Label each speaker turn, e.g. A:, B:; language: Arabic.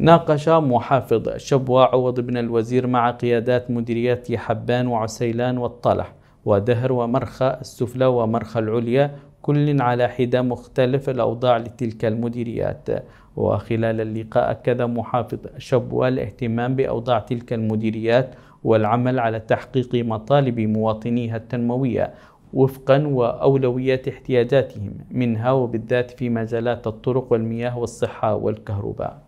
A: ناقش محافظ شبوة عوض بن الوزير مع قيادات مديريات حبان وعسيلان والطلح ودهر ومرخى السفلى ومرخى العليا كل على حدة مختلف الأوضاع لتلك المديريات وخلال اللقاء أكد محافظ شبوة الاهتمام بأوضاع تلك المديريات والعمل على تحقيق مطالب مواطنيها التنموية وفقا وأولويات احتياجاتهم منها وبالذات في مجالات الطرق والمياه والصحة والكهرباء